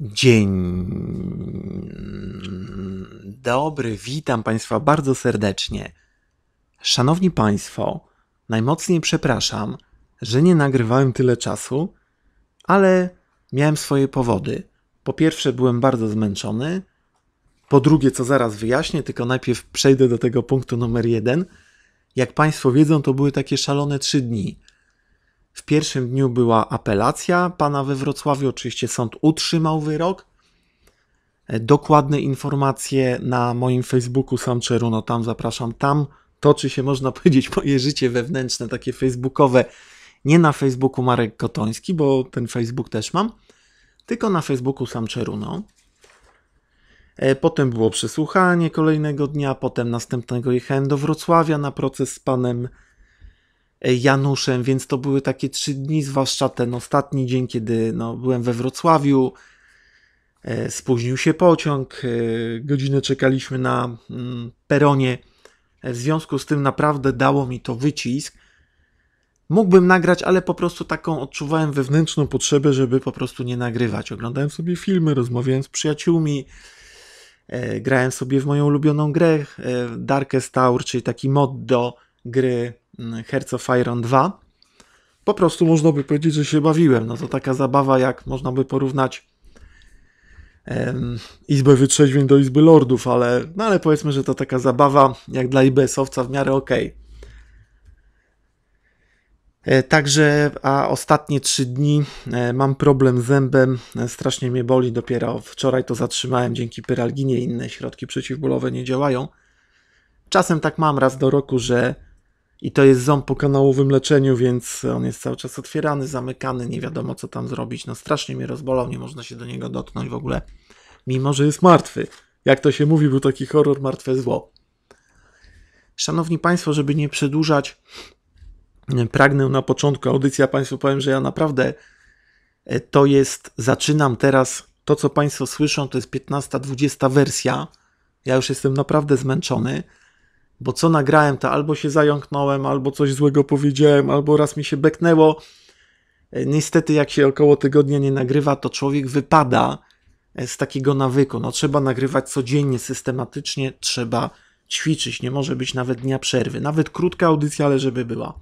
Dzień dobry, witam Państwa bardzo serdecznie. Szanowni Państwo, najmocniej przepraszam, że nie nagrywałem tyle czasu, ale miałem swoje powody. Po pierwsze, byłem bardzo zmęczony. Po drugie, co zaraz wyjaśnię, tylko najpierw przejdę do tego punktu numer jeden. Jak Państwo wiedzą, to były takie szalone trzy dni. W pierwszym dniu była apelacja pana we Wrocławiu. Oczywiście sąd utrzymał wyrok. E, dokładne informacje na moim Facebooku Sam Czeruno, tam zapraszam. Tam toczy się, można powiedzieć, moje życie wewnętrzne, takie facebookowe. Nie na Facebooku Marek Kotoński, bo ten Facebook też mam, tylko na Facebooku Sam Czeruno. E, potem było przesłuchanie kolejnego dnia, potem następnego jechałem do Wrocławia na proces z panem E, Januszem, więc to były takie trzy dni, zwłaszcza ten ostatni dzień, kiedy no, byłem we Wrocławiu. E, spóźnił się pociąg, e, godzinę czekaliśmy na mm, peronie. W związku z tym naprawdę dało mi to wycisk. Mógłbym nagrać, ale po prostu taką odczuwałem wewnętrzną potrzebę, żeby po prostu nie nagrywać. Oglądałem sobie filmy, rozmawiałem z przyjaciółmi, grałem sobie w moją ulubioną grę Darkest Tower, czyli taki mod do gry Hearts of Iron 2. Po prostu można by powiedzieć, że się bawiłem. No to taka zabawa, jak można by porównać um, Izbę Wytrzeźwień do Izby Lordów, ale, no ale powiedzmy, że to taka zabawa jak dla IBS-owca w miarę ok. E, także, a ostatnie trzy dni e, mam problem z zębem, e, strasznie mnie boli, dopiero wczoraj to zatrzymałem dzięki pyralginie, inne środki przeciwbólowe nie działają. Czasem tak mam raz do roku, że i to jest ząb po kanałowym leczeniu, więc on jest cały czas otwierany, zamykany, nie wiadomo co tam zrobić. No strasznie mnie rozbolał, nie można się do niego dotknąć w ogóle. Mimo, że jest martwy. Jak to się mówi, był taki horror martwe zło. Szanowni Państwo, żeby nie przedłużać, pragnę na początku audycji, a Państwu powiem, że ja naprawdę e, to jest, zaczynam teraz, to co Państwo słyszą, to jest 15-20 wersja. Ja już jestem naprawdę zmęczony bo co nagrałem, to albo się zająknąłem, albo coś złego powiedziałem, albo raz mi się beknęło. E, niestety, jak się około tygodnia nie nagrywa, to człowiek wypada e, z takiego nawyku. No, trzeba nagrywać codziennie, systematycznie, trzeba ćwiczyć. Nie może być nawet dnia przerwy. Nawet krótka audycja, ale żeby była.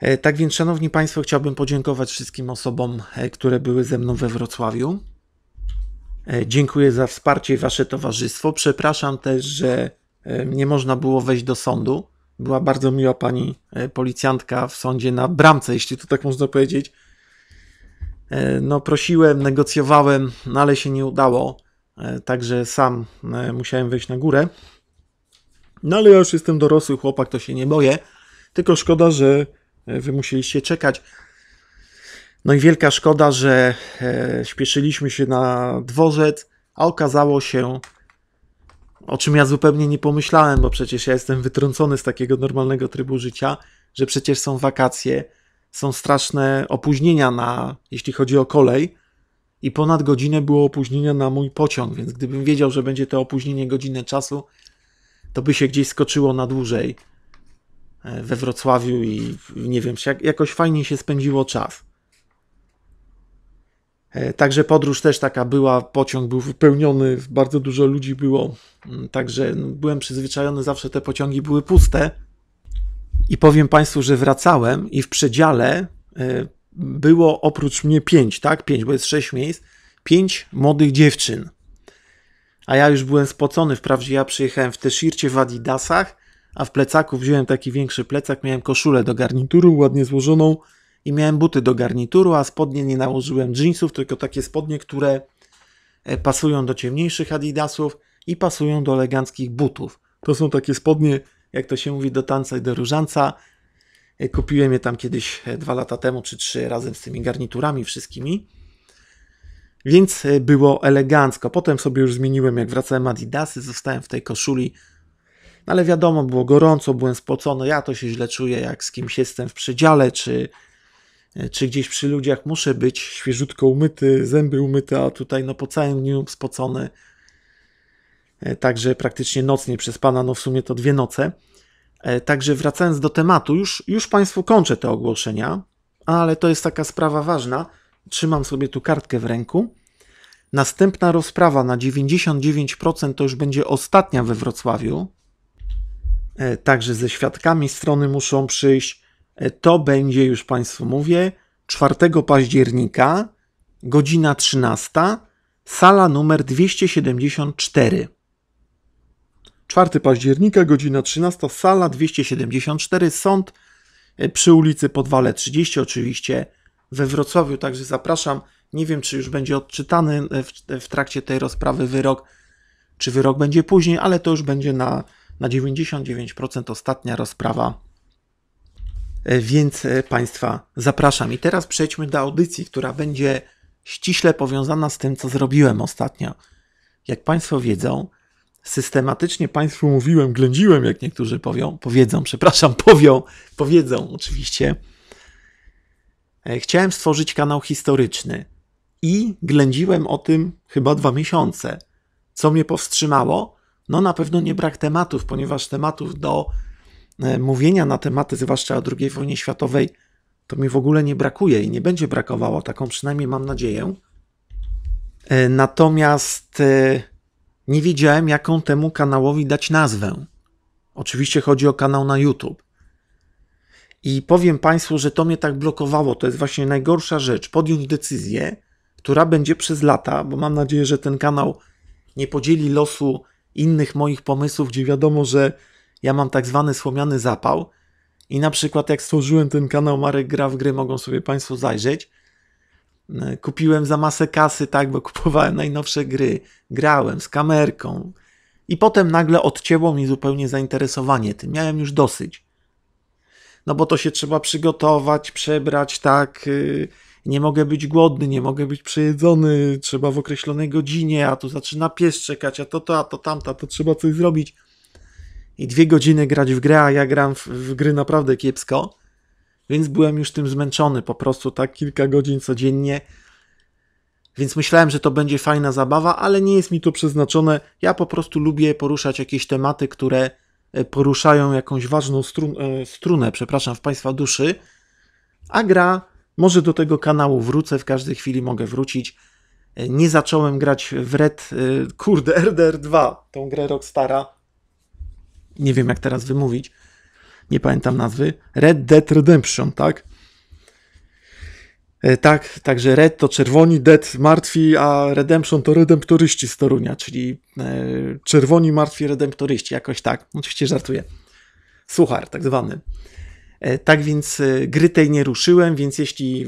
E, tak więc, szanowni Państwo, chciałbym podziękować wszystkim osobom, które były ze mną we Wrocławiu. E, dziękuję za wsparcie i wasze towarzystwo. Przepraszam też, że e, nie można było wejść do sądu. Była bardzo miła pani e, policjantka w sądzie na bramce, jeśli to tak można powiedzieć. No, prosiłem, negocjowałem, no ale się nie udało. Także sam musiałem wejść na górę. No ale ja już jestem dorosły chłopak, to się nie boję. Tylko szkoda, że wy musieliście czekać. No i wielka szkoda, że e, śpieszyliśmy się na dworzec, a okazało się, o czym ja zupełnie nie pomyślałem, bo przecież ja jestem wytrącony z takiego normalnego trybu życia, że przecież są wakacje, są straszne opóźnienia na, jeśli chodzi o kolej, i ponad godzinę było opóźnienia na mój pociąg, więc gdybym wiedział, że będzie to opóźnienie godzinę czasu, to by się gdzieś skoczyło na dłużej e, we Wrocławiu i nie wiem, jakoś fajnie się spędziło czas. E, także podróż też taka była, pociąg był wypełniony, bardzo dużo ludzi było, mm, także no, byłem przyzwyczajony, zawsze te pociągi były puste. I powiem Państwu, że wracałem i w przedziale e, było oprócz mnie pięć, tak? Pięć, bo jest sześć miejsc, pięć młodych dziewczyn. A ja już byłem spocony, wprawdzie ja przyjechałem w teszircie, w adidasach, a w plecaku wziąłem taki większy plecak, miałem koszulę do garnituru, ładnie złożoną, i miałem buty do garnituru, a spodnie nie nałożyłem jeansów, tylko takie spodnie, które e, pasują do ciemniejszych Adidasów i pasują do eleganckich butów. To są takie spodnie, jak to się mówi, do tanca i do różanca. E, kupiłem je tam kiedyś e, dwa lata temu czy trzy razem z tymi garniturami wszystkimi. Więc było elegancko. Potem sobie już zmieniłem, jak wracałem Adidasy, zostałem w tej koszuli. No, ale wiadomo, było gorąco, byłem spocony. Ja to się źle czuję, jak z kimś jestem w przedziale, czy czy gdzieś przy ludziach muszę być świeżutko umyty, zęby umyte, a tutaj no po całym dniu spocony. E, także praktycznie nocnie przez pana, no w sumie to dwie noce. E, także wracając do tematu, już, już Państwu kończę te ogłoszenia, ale to jest taka sprawa ważna. Trzymam sobie tu kartkę w ręku. Następna rozprawa na 99% to już będzie ostatnia we Wrocławiu. E, także ze świadkami strony muszą przyjść E, to będzie, już Państwu mówię, 4 października, godzina 13, sala numer 274. 4 października, godzina 13, sala 274, sąd e, przy ulicy Podwale 30, oczywiście we Wrocławiu, także zapraszam. Nie wiem, czy już będzie odczytany e, w, w trakcie tej rozprawy wyrok, czy wyrok będzie później, ale to już będzie na, na 99% ostatnia rozprawa E, więc e, Państwa zapraszam. I teraz przejdźmy do audycji, która będzie ściśle powiązana z tym, co zrobiłem ostatnio. Jak Państwo wiedzą, systematycznie Państwu mówiłem, ględziłem, jak niektórzy powią, powiedzą, przepraszam, powią, powiedzą oczywiście. E, chciałem stworzyć kanał historyczny i ględziłem o tym chyba dwa miesiące. Co mnie powstrzymało? No na pewno nie brak tematów, ponieważ tematów do E, mówienia na tematy, zwłaszcza o II wojnie światowej, to mi w ogóle nie brakuje i nie będzie brakowało, taką przynajmniej mam nadzieję. E, natomiast e, nie wiedziałem, jaką temu kanałowi dać nazwę. Oczywiście chodzi o kanał na YouTube. I powiem Państwu, że to mnie tak blokowało. To jest właśnie najgorsza rzecz. Podjąć decyzję, która będzie przez lata, bo mam nadzieję, że ten kanał nie podzieli losu innych moich pomysłów, gdzie wiadomo, że ja mam tak zwany słomiany zapał i na przykład jak stworzyłem ten kanał Marek Gra w Gry, mogą sobie Państwo zajrzeć, e, kupiłem za masę kasy, tak, bo kupowałem najnowsze gry, grałem z kamerką i potem nagle odcięło mi zupełnie zainteresowanie tym, miałem już dosyć. No bo to się trzeba przygotować, przebrać, tak, y, nie mogę być głodny, nie mogę być przejedzony, trzeba w określonej godzinie, a tu zaczyna pies czekać, a to to, a to tamta, to trzeba coś zrobić i dwie godziny grać w grę, a ja gram w, w gry naprawdę kiepsko, więc byłem już tym zmęczony po prostu tak kilka godzin codziennie. Więc myślałem, że to będzie fajna zabawa, ale nie jest mi to przeznaczone. Ja po prostu lubię poruszać jakieś tematy, które e, poruszają jakąś ważną strun e, strunę, przepraszam, w Państwa duszy. A gra, może do tego kanału wrócę, w każdej chwili mogę wrócić. E, nie zacząłem grać w Red, kurde, RDR 2, tą grę Rockstara nie wiem jak teraz wymówić, nie pamiętam nazwy, Red Dead Redemption, tak? E, tak, także Red to czerwoni, Dead martwi, a Redemption to redemptoryści z Torunia, czyli e, czerwoni martwi redemptoryści, jakoś tak. Oczywiście żartuję. Suchar, tak zwany. E, tak więc gry tej nie ruszyłem, więc jeśli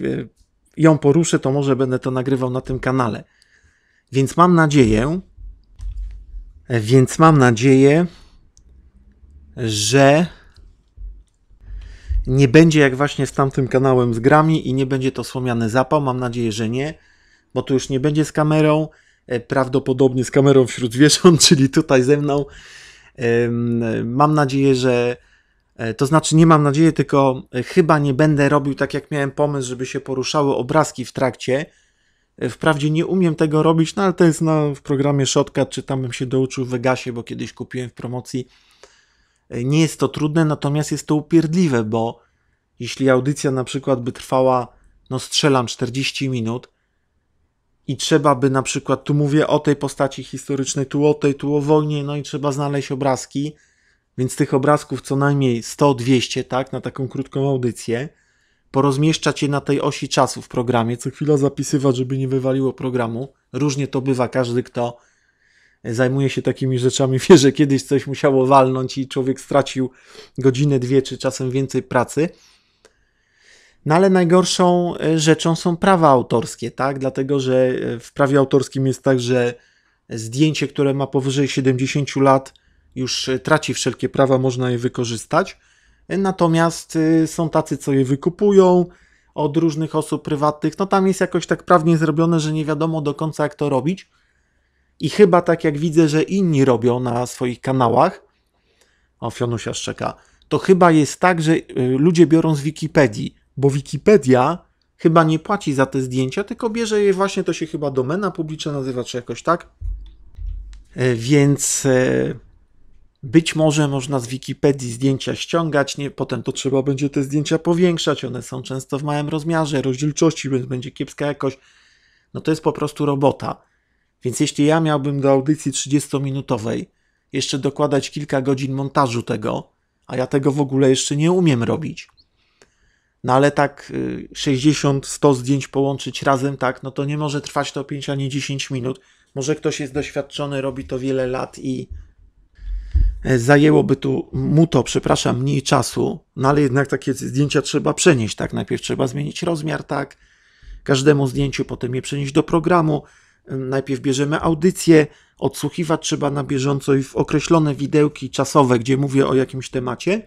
ją poruszę, to może będę to nagrywał na tym kanale. Więc mam nadzieję, więc mam nadzieję, że nie będzie jak właśnie z tamtym kanałem z grami i nie będzie to słomiany zapał. Mam nadzieję, że nie, bo tu już nie będzie z kamerą, e, prawdopodobnie z kamerą wśród zwierząt, czyli tutaj ze mną. Mam nadzieję, że e, to znaczy nie mam nadziei, tylko e, chyba nie będę robił tak jak miałem pomysł, żeby się poruszały obrazki w trakcie. Wprawdzie nie umiem tego robić, no ale to jest na, no, w programie Shotcut, czy tam bym się douczył w Vegasie, bo kiedyś kupiłem w promocji E, nie jest to trudne, natomiast jest to upierdliwe, bo jeśli audycja na przykład by trwała, no strzelam 40 minut i trzeba by na przykład, tu mówię o tej postaci historycznej, tu o tej, tu o wojnie, no i trzeba znaleźć obrazki, więc tych obrazków co najmniej 100-200, tak, na taką krótką audycję, porozmieszczać je na tej osi czasu w programie, co chwila zapisywać, żeby nie wywaliło programu. Różnie to bywa, każdy kto zajmuje się takimi rzeczami, wie, że kiedyś coś musiało walnąć i człowiek stracił godzinę, dwie czy czasem więcej pracy. No ale najgorszą e, rzeczą są prawa autorskie, tak? Dlatego, że e, w prawie autorskim jest tak, że zdjęcie, które ma powyżej 70 lat, już e, traci wszelkie prawa, można je wykorzystać. Natomiast są tacy, co je wykupują od różnych osób prywatnych. No tam jest jakoś tak prawnie zrobione, że nie wiadomo do końca, jak to robić. I chyba tak jak widzę, że inni robią na swoich kanałach, o Fionusia szczeka, to chyba jest tak, że y, ludzie biorą z Wikipedii, bo Wikipedia chyba nie płaci za te zdjęcia, tylko bierze je właśnie, to się chyba domena publiczna nazywa, czy jakoś tak. E, więc e, być może można z Wikipedii zdjęcia ściągać, nie, potem to trzeba będzie te zdjęcia powiększać, one są często w małym rozmiarze, rozdzielczości, więc będzie kiepska jakość. No to jest po prostu robota. Więc jeśli ja miałbym do audycji 30-minutowej jeszcze dokładać kilka godzin montażu tego, a ja tego w ogóle jeszcze nie umiem robić, no ale tak 60-100 y, zdjęć połączyć razem, tak, no to nie może trwać to 5 ani 10 minut. Może ktoś jest doświadczony, robi to wiele lat i e, zajęłoby tu mu to, przepraszam, mniej czasu, no ale jednak takie zdjęcia trzeba przenieść, tak, najpierw trzeba zmienić rozmiar, tak, każdemu zdjęciu, potem je przenieść do programu, Najpierw bierzemy audycję, odsłuchiwać trzeba na bieżąco i w określone widełki czasowe, gdzie mówię o jakimś temacie,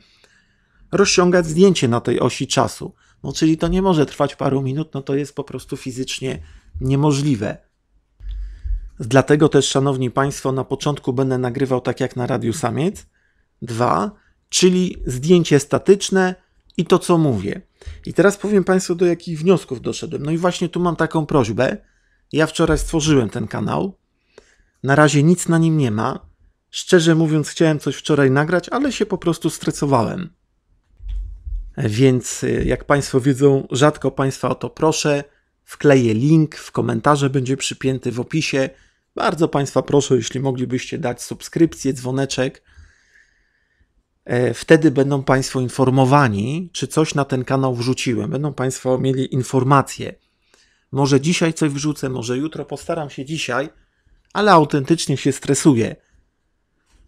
rozciągać zdjęcie na tej osi czasu. No, czyli to nie może trwać paru minut, no to jest po prostu fizycznie niemożliwe. Dlatego też, szanowni Państwo, na początku będę nagrywał tak jak na Radiu Samiec. Dwa, czyli zdjęcie statyczne i to, co mówię. I teraz powiem Państwu, do jakich wniosków doszedłem. No i właśnie tu mam taką prośbę, ja wczoraj stworzyłem ten kanał. Na razie nic na nim nie ma. Szczerze mówiąc, chciałem coś wczoraj nagrać, ale się po prostu stresowałem. Więc y, jak Państwo wiedzą, rzadko Państwa o to proszę. Wkleję link, w komentarze będzie przypięty w opisie. Bardzo Państwa proszę, jeśli moglibyście dać subskrypcję, dzwoneczek. E, wtedy będą Państwo informowani, czy coś na ten kanał wrzuciłem. Będą Państwo mieli informacje może dzisiaj coś wrzucę, może jutro, postaram się dzisiaj, ale autentycznie się stresuję.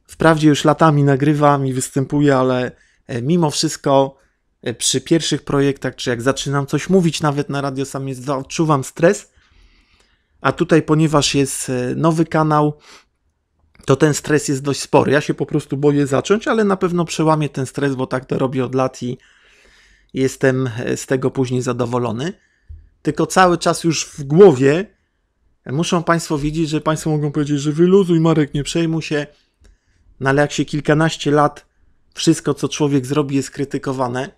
Wprawdzie już latami nagrywam i występuję, ale e, mimo wszystko e, przy pierwszych projektach, czy jak zaczynam coś mówić nawet na radio, sam jest, odczuwam stres. A tutaj, ponieważ jest e, nowy kanał, to ten stres jest dość spory. Ja się po prostu boję zacząć, ale na pewno przełamię ten stres, bo tak to robię od lat i jestem z tego później zadowolony tylko cały czas już w głowie muszą Państwo wiedzieć, że Państwo mogą powiedzieć, że wyluzuj Marek, nie przejmuj się, no ale jak się kilkanaście lat wszystko, co człowiek zrobi jest krytykowane,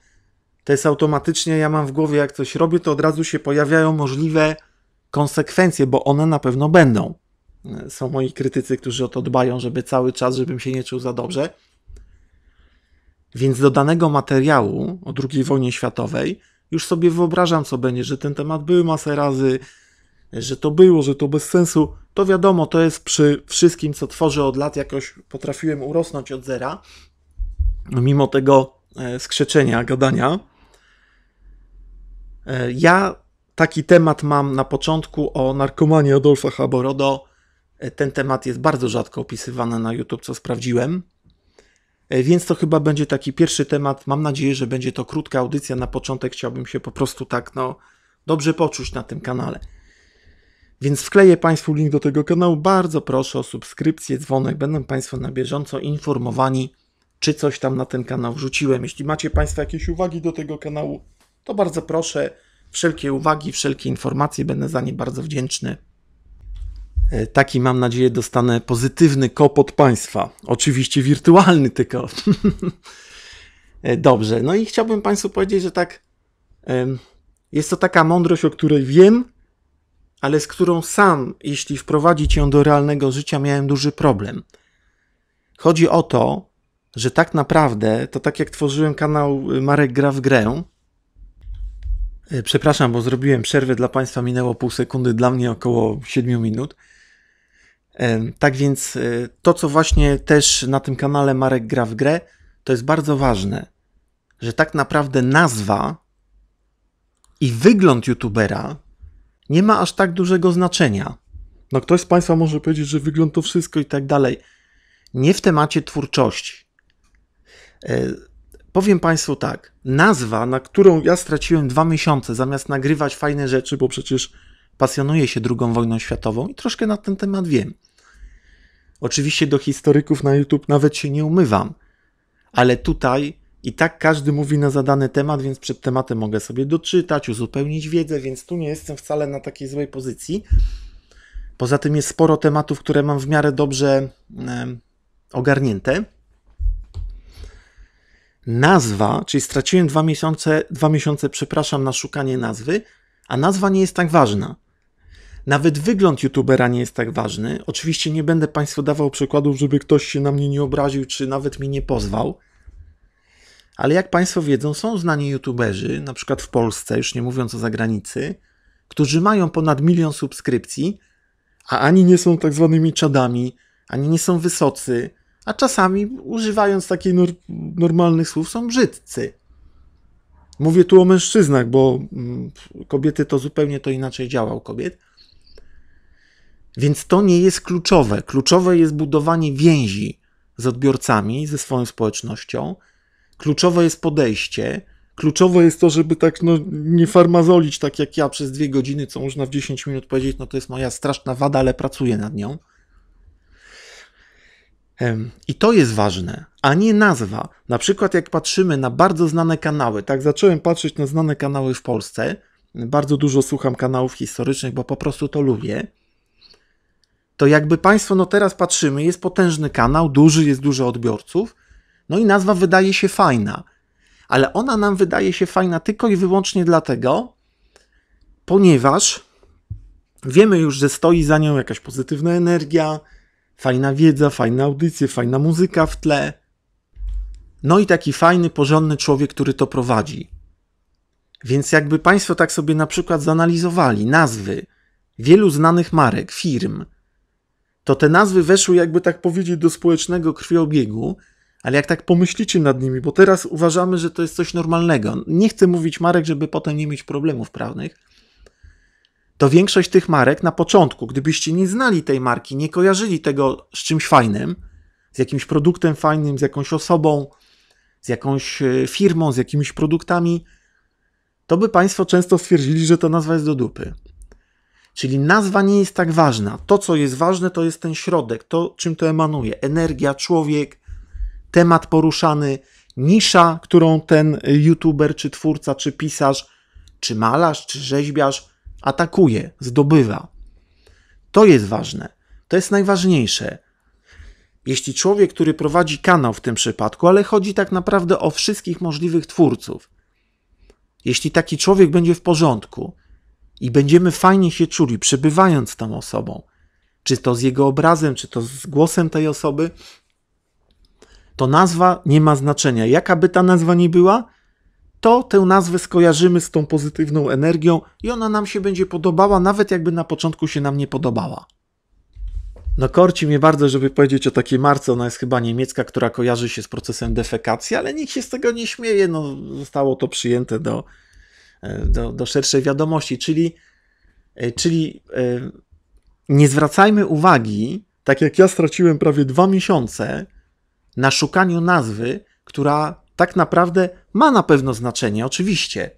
to jest automatycznie, ja mam w głowie, jak coś robię, to od razu się pojawiają możliwe konsekwencje, bo one na pewno będą. Są moi krytycy, którzy o to dbają, żeby cały czas, żebym się nie czuł za dobrze. Więc do danego materiału o II wojnie światowej już sobie wyobrażam, co będzie, że ten temat był masę razy, że to było, że to bez sensu. To wiadomo, to jest przy wszystkim, co tworzę od lat, jakoś potrafiłem urosnąć od zera, mimo tego e, skrzeczenia, gadania. E, ja taki temat mam na początku o narkomanii Adolfa Haborodo. E, ten temat jest bardzo rzadko opisywany na YouTube, co sprawdziłem. E, więc to chyba będzie taki pierwszy temat. Mam nadzieję, że będzie to krótka audycja. Na początek chciałbym się po prostu tak, no, dobrze poczuć na tym kanale. Więc wkleję Państwu link do tego kanału. Bardzo proszę o subskrypcję, dzwonek. Będą Państwo na bieżąco informowani, czy coś tam na ten kanał wrzuciłem. Jeśli macie Państwo jakieś uwagi do tego kanału, to bardzo proszę. Wszelkie uwagi, wszelkie informacje, będę za nie bardzo wdzięczny. E, taki mam nadzieję dostanę pozytywny od państwa. Oczywiście wirtualny tylko. E, dobrze, no i chciałbym państwu powiedzieć, że tak jest to taka mądrość, o której wiem, ale z którą sam, jeśli wprowadzić ją do realnego życia, miałem duży problem. Chodzi o to, że tak naprawdę, to tak jak tworzyłem kanał y, Marek Gra w Grę, e, przepraszam, bo zrobiłem przerwę dla Państwa, minęło pół sekundy, dla mnie około 7 minut. Tak więc e, to, co właśnie też na tym kanale Marek gra w grę, to jest bardzo ważne, że tak naprawdę nazwa i wygląd youtubera nie ma aż tak dużego znaczenia. No ktoś z Państwa może powiedzieć, że wygląd to wszystko i tak dalej. Nie w temacie twórczości. E, powiem Państwu tak, nazwa, na którą ja straciłem dwa miesiące zamiast nagrywać fajne rzeczy, bo przecież pasjonuję się II wojną światową i troszkę na ten temat wiem. Oczywiście do historyków na YouTube nawet się nie umywam, ale tutaj i tak każdy mówi na zadany temat, więc przed tematem mogę sobie doczytać, uzupełnić wiedzę, więc tu nie jestem wcale na takiej złej pozycji. Poza tym jest sporo tematów, które mam w miarę dobrze e, ogarnięte. Nazwa, czyli straciłem dwa miesiące, dwa miesiące, przepraszam, na szukanie nazwy, a nazwa nie jest tak ważna. Nawet wygląd youtubera nie jest tak ważny. Oczywiście nie będę Państwu dawał przykładów, żeby ktoś się na mnie nie obraził, czy nawet mi nie pozwał. Ale jak Państwo wiedzą, są znani youtuberzy, na przykład w Polsce, już nie mówiąc o zagranicy, którzy mają ponad milion subskrypcji, a ani nie są tak zwanymi czadami, ani nie są wysocy, a czasami używając takich nor normalnych słów są brzydcy. Mówię tu o mężczyznach, bo mm, kobiety to zupełnie to inaczej działa u kobiet. Więc to nie jest kluczowe. Kluczowe jest budowanie więzi z odbiorcami, ze swoją społecznością. Kluczowe jest podejście. Kluczowe jest to, żeby tak no, nie farmazolić tak jak ja przez dwie godziny, co można w 10 minut powiedzieć, no to jest moja straszna wada, ale pracuję nad nią. I to jest ważne a nie nazwa. Na przykład jak patrzymy na bardzo znane kanały, tak zacząłem patrzeć na znane kanały w Polsce, bardzo dużo słucham kanałów historycznych, bo po prostu to lubię, to jakby Państwo, no teraz patrzymy, jest potężny kanał, duży, jest dużo odbiorców, no i nazwa wydaje się fajna, ale ona nam wydaje się fajna tylko i wyłącznie dlatego, ponieważ wiemy już, że stoi za nią jakaś pozytywna energia, fajna wiedza, fajne audycje, fajna muzyka w tle, no i taki fajny, porządny człowiek, który to prowadzi. Więc jakby Państwo tak sobie na przykład zanalizowali nazwy wielu znanych marek, firm, to te nazwy weszły, jakby tak powiedzieć, do społecznego krwiobiegu, ale jak tak pomyślicie nad nimi, bo teraz uważamy, że to jest coś normalnego, nie chcę mówić marek, żeby potem nie mieć problemów prawnych, to większość tych marek na początku, gdybyście nie znali tej marki, nie kojarzyli tego z czymś fajnym, z jakimś produktem fajnym, z jakąś osobą, z jakąś e, firmą, z jakimiś produktami, to by Państwo często stwierdzili, że ta nazwa jest do dupy. Czyli nazwa nie jest tak ważna. To, co jest ważne, to jest ten środek, to czym to emanuje. Energia, człowiek, temat poruszany, nisza, którą ten youtuber, czy twórca, czy pisarz, czy malarz, czy rzeźbiarz atakuje, zdobywa. To jest ważne. To jest najważniejsze. Jeśli człowiek, który prowadzi kanał w tym przypadku, ale chodzi tak naprawdę o wszystkich możliwych twórców, jeśli taki człowiek będzie w porządku i będziemy fajnie się czuli, przebywając z tą osobą, czy to z jego obrazem, czy to z głosem tej osoby, to nazwa nie ma znaczenia. Jaka by ta nazwa nie była, to tę nazwę skojarzymy z tą pozytywną energią i ona nam się będzie podobała, nawet jakby na początku się nam nie podobała. No korci mnie bardzo, żeby powiedzieć o takiej marce, ona jest chyba niemiecka, która kojarzy się z procesem defekacji, ale nikt się z tego nie śmieje, no zostało to przyjęte do, e, do, do szerszej wiadomości, czyli, e, czyli e, nie zwracajmy uwagi, tak jak ja straciłem prawie dwa miesiące na szukaniu nazwy, która tak naprawdę ma na pewno znaczenie, oczywiście,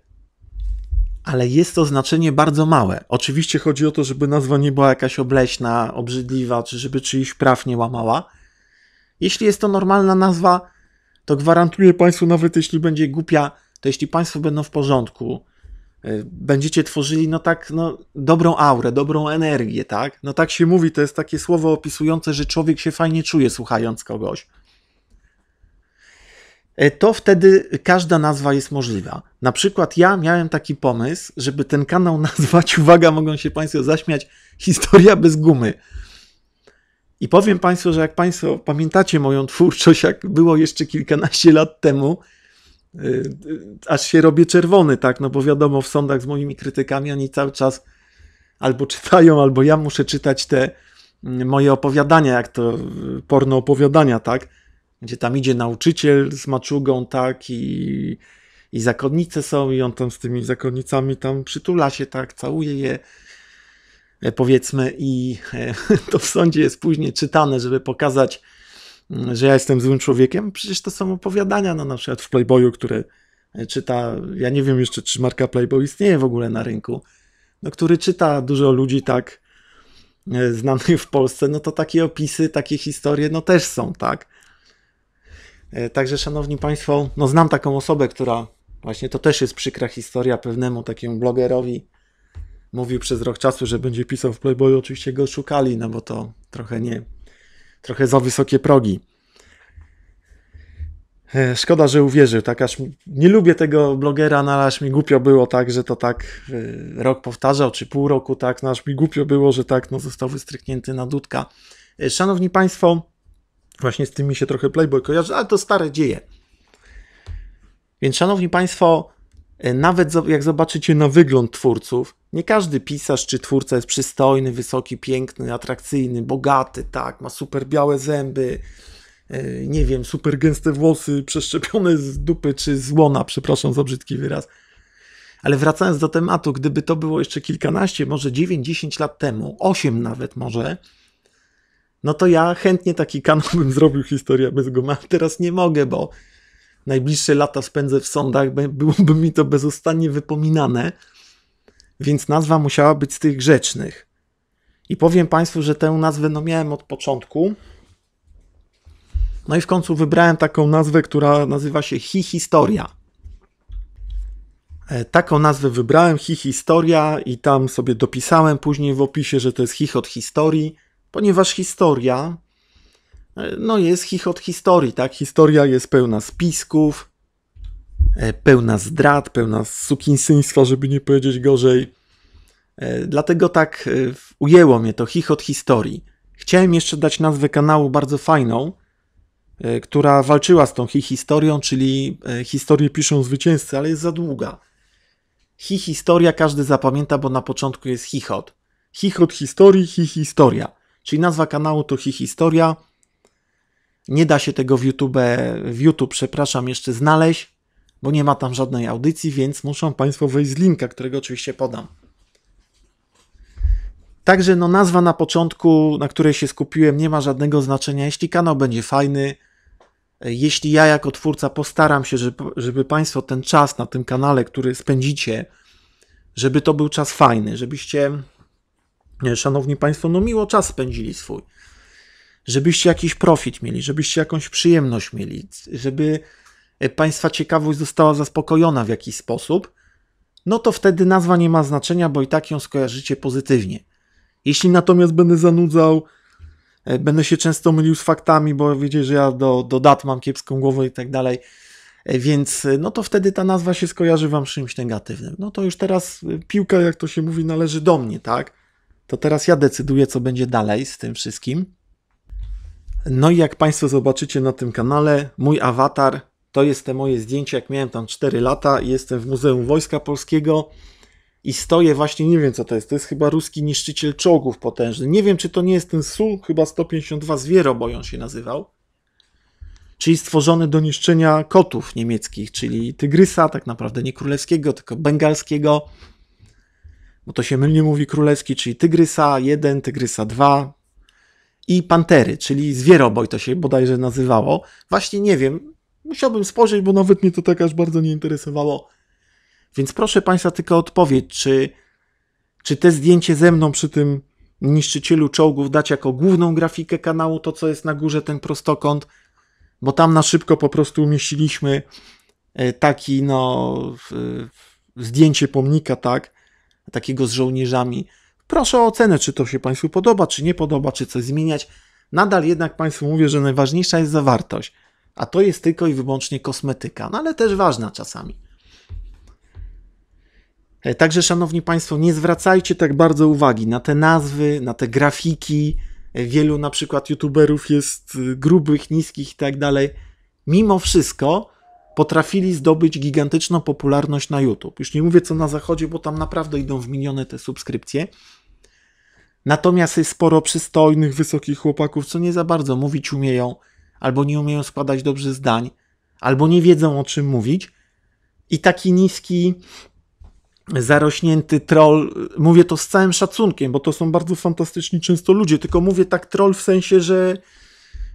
ale jest to znaczenie bardzo małe. Oczywiście chodzi o to, żeby nazwa nie była jakaś obleśna, obrzydliwa, czy żeby czyichś praw nie łamała. Jeśli jest to normalna nazwa, to gwarantuję Państwu, nawet jeśli będzie głupia, to jeśli Państwo będą w porządku, y, będziecie tworzyli, no tak, no, dobrą aurę, dobrą energię, tak? No tak się mówi, to jest takie słowo opisujące, że człowiek się fajnie czuje słuchając kogoś. E, to wtedy każda nazwa jest możliwa. Na przykład ja miałem taki pomysł, żeby ten kanał nazwać, uwaga, mogą się Państwo zaśmiać, Historia bez gumy. I powiem Państwu, że jak Państwo pamiętacie moją twórczość, jak było jeszcze kilkanaście lat temu, yy, aż się robię czerwony, tak, no bo wiadomo, w sądach z moimi krytykami oni cały czas albo czytają, albo ja muszę czytać te mm, moje opowiadania, jak to porno opowiadania, tak gdzie tam idzie nauczyciel z maczugą, tak, i, i zakonnice są, i on tam z tymi zakonnicami tam przytula się, tak, całuje je, e, powiedzmy, i e, to w sądzie jest później czytane, żeby pokazać, mm, że ja jestem złym człowiekiem. Przecież to są opowiadania, no na przykład w Playboyu, które czyta, ja nie wiem jeszcze, czy marka Playboy istnieje w ogóle na rynku, no, który czyta dużo ludzi tak e, znanych w Polsce, no to takie opisy, takie historie, no też są, tak? E, także, szanowni państwo, no znam taką osobę, która właśnie to też jest przykra historia pewnemu takiemu blogerowi. Mówił przez rok czasu, że będzie pisał w Playboy, oczywiście go szukali, no bo to trochę nie, trochę za wysokie progi. E, szkoda, że uwierzył, tak aż nie lubię tego blogera, no aż mi głupio było tak, że to tak e, rok powtarzał, czy pół roku tak, no aż mi głupio było, że tak, no został wystryknięty na dudka. Szanowni Państwo, Właśnie z tym mi się trochę Playboy kojarzy, ale to stare dzieje. Więc szanowni państwo, e, nawet jak zobaczycie na wygląd twórców, nie każdy pisarz czy twórca jest przystojny, wysoki, piękny, atrakcyjny, bogaty, tak, ma super białe zęby, e, nie wiem, super gęste włosy przeszczepione z dupy czy z łona, przepraszam za brzydki wyraz. Ale wracając do tematu, gdyby to było jeszcze kilkanaście, może 9-10 lat temu, 8 nawet może, no to ja chętnie taki kanał bym zrobił, historia bez guma, teraz nie mogę, bo najbliższe lata spędzę w sądach, byłoby mi to bezustannie wypominane, więc nazwa musiała być z tych grzecznych. I powiem Państwu, że tę nazwę no miałem od początku. No i w końcu wybrałem taką nazwę, która nazywa się Hi Historia. E, taką nazwę wybrałem, Hi Historia, i tam sobie dopisałem później w opisie, że to jest hi od historii ponieważ historia e, no jest chichot historii, tak? Historia jest pełna spisków, e, pełna zdrad, pełna sukinsyństwa, żeby nie powiedzieć gorzej. E, dlatego tak ujęło mnie to chichot historii. Chciałem jeszcze dać nazwę kanału bardzo fajną, która walczyła z tą hi historią, czyli historię piszą zwycięzcy, ale jest za długa. Hi historia każdy zapamięta, bo na początku jest chichot. Chichot historii, hi historia. Czyli nazwa kanału to Hihistoria. Nie da się tego w YouTube, w YouTube, przepraszam, jeszcze znaleźć, bo nie ma tam żadnej audycji, więc muszą Państwo wejść z linka, którego oczywiście podam. Także no, nazwa na początku, na której się skupiłem, nie ma żadnego znaczenia. Jeśli kanał będzie fajny, jeśli ja jako twórca postaram się, żeby, żeby Państwo ten czas na tym kanale, który spędzicie, żeby to był czas fajny, żebyście E, szanowni państwo, no miło czas spędzili swój. Żebyście jakiś profit mieli, żebyście jakąś przyjemność mieli, żeby e, państwa ciekawość została zaspokojona w jakiś sposób, no to wtedy nazwa nie ma znaczenia, bo i tak ją skojarzycie pozytywnie. Jeśli natomiast będę zanudzał, e, będę się często mylił z faktami, bo wiecie, że ja do, do dat mam kiepską głowę i tak dalej, więc no to wtedy ta nazwa się skojarzy wam z czymś negatywnym. No to już teraz piłka, jak to się mówi, należy do mnie, tak? to teraz ja decyduję, co będzie dalej z tym wszystkim. No i jak Państwo zobaczycie na tym kanale, mój awatar to jest te moje zdjęcie, jak miałem tam 4 lata i jestem w Muzeum Wojska Polskiego i stoję właśnie, nie wiem co to jest, to jest chyba ruski niszczyciel czołgów potężny. Nie wiem, czy to nie jest ten SU, chyba 152 Zwiero, bo on się nazywał. Czyli stworzony do niszczenia kotów niemieckich, czyli tygrysa, tak naprawdę nie królewskiego, tylko bengalskiego bo to się mylnie mówi królewski, czyli Tygrysa 1, Tygrysa 2 i Pantery, czyli Zwieroboj to się bodajże nazywało. Właśnie nie wiem, musiałbym spojrzeć, bo nawet mnie to tak aż bardzo nie interesowało. Więc proszę Państwa tylko odpowiedź, czy, czy te zdjęcie ze mną przy tym niszczycielu czołgów dać jako główną grafikę kanału, to co jest na górze, ten prostokąt, bo tam na szybko po prostu umieściliśmy e, taki no zdjęcie pomnika, tak, takiego z żołnierzami. Proszę o ocenę, czy to się Państwu podoba, czy nie podoba, czy coś zmieniać. Nadal jednak Państwu mówię, że najważniejsza jest zawartość, a to jest tylko i wyłącznie kosmetyka, no ale też ważna czasami. E, także, Szanowni Państwo, nie zwracajcie tak bardzo uwagi na te nazwy, na te grafiki. E, wielu na przykład youtuberów jest y, grubych, niskich i tak dalej. Mimo wszystko, potrafili zdobyć gigantyczną popularność na YouTube. Już nie mówię co na zachodzie, bo tam naprawdę idą w miliony te subskrypcje. Natomiast jest sporo przystojnych, wysokich chłopaków, co nie za bardzo mówić umieją, albo nie umieją składać dobrze zdań, albo nie wiedzą o czym mówić. I taki niski, zarośnięty troll, mówię to z całym szacunkiem, bo to są bardzo fantastyczni często ludzie, tylko mówię tak troll w sensie, że,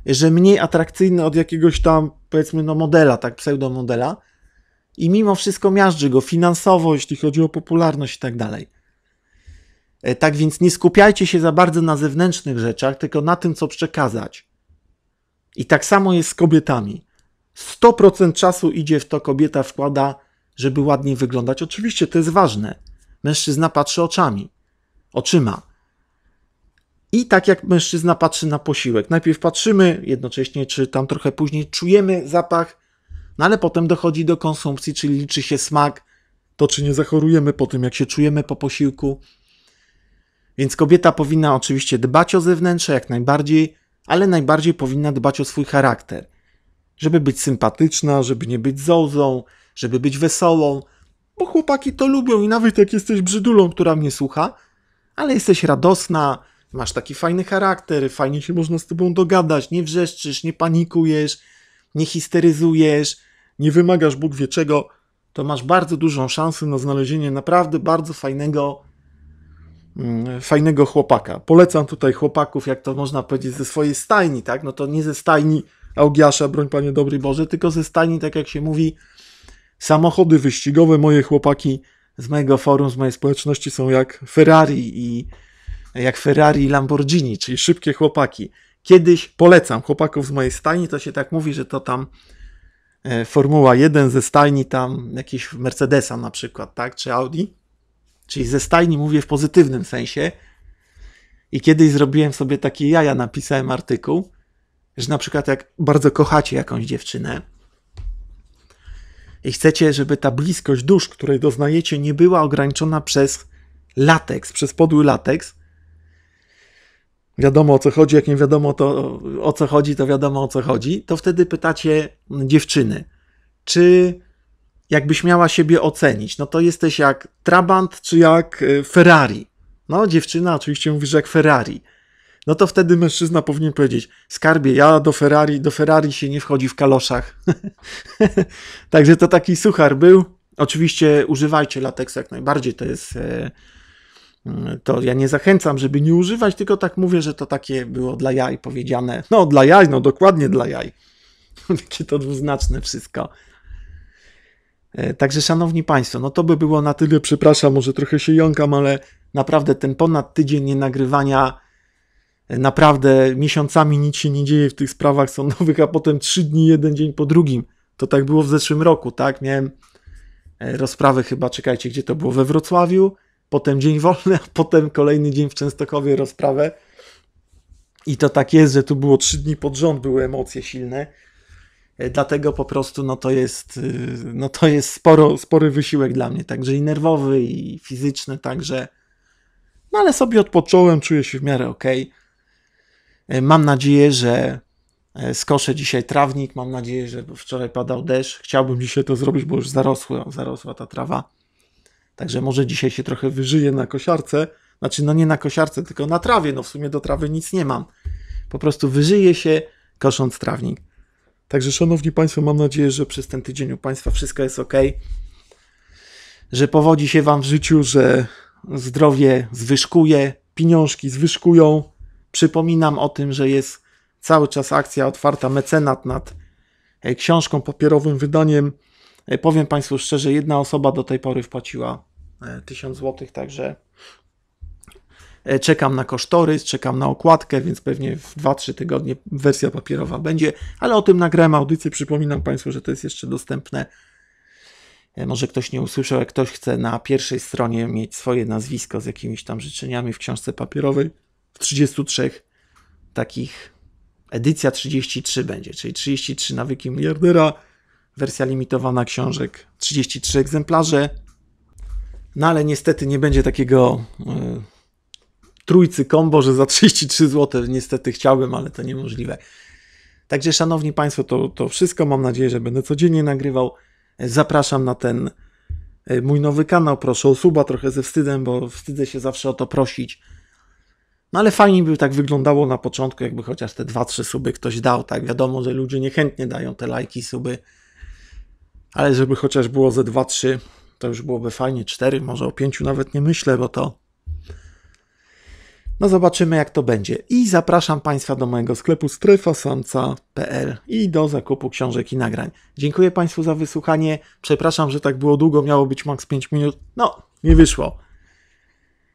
że mniej atrakcyjny od jakiegoś tam powiedzmy no modela, tak pseudomodela i mimo wszystko miażdży go finansowo, jeśli chodzi o popularność i tak dalej. E, tak więc nie skupiajcie się za bardzo na zewnętrznych rzeczach, tylko na tym, co przekazać. I tak samo jest z kobietami. 100% czasu idzie w to kobieta wkłada, żeby ładnie wyglądać. Oczywiście to jest ważne. Mężczyzna patrzy oczami, oczyma, i tak jak mężczyzna patrzy na posiłek. Najpierw patrzymy, jednocześnie czy tam trochę później czujemy zapach, no ale potem dochodzi do konsumpcji, czyli liczy się smak, to czy nie zachorujemy po tym, jak się czujemy po posiłku. Więc kobieta powinna oczywiście dbać o zewnętrzne jak najbardziej, ale najbardziej powinna dbać o swój charakter. Żeby być sympatyczna, żeby nie być zozą, żeby być wesołą, bo chłopaki to lubią i nawet jak jesteś brzydulą, która mnie słucha, ale jesteś radosna, masz taki fajny charakter, fajnie się można z tobą dogadać, nie wrzeszczysz, nie panikujesz, nie histeryzujesz, nie wymagasz Bóg wie czego, to masz bardzo dużą szansę na znalezienie naprawdę bardzo fajnego, mm, fajnego chłopaka. Polecam tutaj chłopaków, jak to można powiedzieć, ze swojej stajni, tak? No to nie ze stajni Augiasza, broń Panie Dobry Boże, tylko ze stajni, tak jak się mówi, samochody wyścigowe, moje chłopaki z mojego forum, z mojej społeczności są jak Ferrari i jak Ferrari i Lamborghini, czyli szybkie chłopaki. Kiedyś polecam chłopaków z mojej stajni, to się tak mówi, że to tam e, Formuła 1 ze stajni tam jakiś Mercedesa na przykład, tak, czy Audi. Czyli ze stajni mówię w pozytywnym sensie. I kiedyś zrobiłem sobie takie jaja, napisałem artykuł, że na przykład jak bardzo kochacie jakąś dziewczynę i chcecie, żeby ta bliskość dusz, której doznajecie, nie była ograniczona przez lateks, przez podły lateks, wiadomo o co chodzi, jak nie wiadomo to, o co chodzi, to wiadomo o co chodzi, to wtedy pytacie dziewczyny, czy jakbyś miała siebie ocenić, no to jesteś jak Trabant czy jak y, Ferrari. No, dziewczyna oczywiście mówi, że jak Ferrari. No to wtedy mężczyzna powinien powiedzieć: Skarbie, ja do Ferrari, do Ferrari się nie wchodzi w kaloszach. Także to taki suchar był. Oczywiście używajcie lateksu jak najbardziej, to jest e, to ja nie zachęcam, żeby nie używać, tylko tak mówię, że to takie było dla jaj powiedziane. No, dla jaj, no dokładnie dla jaj. Takie to dwuznaczne wszystko. E, także, szanowni państwo, no to by było na tyle. Przepraszam, może trochę się jąkam, ale naprawdę ten ponad tydzień nie nagrywania, e, naprawdę miesiącami nic się nie dzieje w tych sprawach sądowych, a potem trzy dni, jeden dzień po drugim. To tak było w zeszłym roku, tak? Miałem e, rozprawę chyba, czekajcie, gdzie to było, we Wrocławiu potem dzień wolny, a potem kolejny dzień w Częstochowie rozprawę. I to tak jest, że tu było trzy dni pod rząd, były emocje silne. E, dlatego po prostu no to jest, y, no to jest sporo, spory wysiłek dla mnie, także i nerwowy, i fizyczny, także. No ale sobie odpocząłem, czuję się w miarę ok. E, mam nadzieję, że e, skoszę dzisiaj trawnik. Mam nadzieję, że wczoraj padał deszcz. Chciałbym dzisiaj to zrobić, bo już zarosła, zarosła ta trawa. Także może dzisiaj się trochę wyżyję na kosiarce. Znaczy, no nie na kosiarce, tylko na trawie. No w sumie do trawy nic nie mam. Po prostu wyżyję się kosząc trawnik. Także szanowni Państwo, mam nadzieję, że przez ten tydzień u Państwa wszystko jest ok. Że powodzi się Wam w życiu, że zdrowie zwyżkuje, pieniążki zwyżkują. Przypominam o tym, że jest cały czas akcja otwarta mecenat nad e, książką, papierowym wydaniem. E, powiem Państwu szczerze, jedna osoba do tej pory wpłaciła 1000 e, zł, także e, czekam na kosztorys, czekam na okładkę, więc pewnie w 2-3 tygodnie wersja papierowa będzie, ale o tym nagrałem audycję, przypominam Państwu, że to jest jeszcze dostępne. E, może ktoś nie usłyszał, jak ktoś chce na pierwszej stronie mieć swoje nazwisko z jakimiś tam życzeniami w książce papierowej w 33 takich edycja 33 będzie, czyli 33 nawyki miliardera, wersja limitowana książek, 33 egzemplarze, no ale niestety nie będzie takiego e, trójcy kombo, że za 33 zł niestety chciałbym, ale to niemożliwe. Także szanowni Państwo, to, to wszystko. Mam nadzieję, że będę codziennie nagrywał. Zapraszam na ten e, mój nowy kanał. Proszę o suba trochę ze wstydem, bo wstydzę się zawsze o to prosić. No ale fajnie by tak wyglądało na początku, jakby chociaż te 2-3 suby ktoś dał. Tak wiadomo, że ludzie niechętnie dają te lajki, suby. Ale żeby chociaż było ze 2-3 to już byłoby fajnie. Cztery, może o pięciu nawet nie myślę, bo to. No zobaczymy, jak to będzie. I zapraszam Państwa do mojego sklepu strefasamca.pl i do zakupu książek i nagrań. Dziękuję Państwu za wysłuchanie. Przepraszam, że tak było długo, miało być maks 5 minut. No, nie wyszło.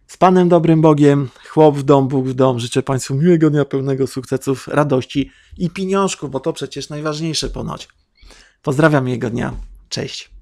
Z Panem Dobrym Bogiem, chłop w dom, Bóg w dom. Życzę Państwu miłego dnia, pełnego sukcesów, radości i pieniążków, bo to przecież najważniejsze ponoć. Pozdrawiam jego dnia. Cześć.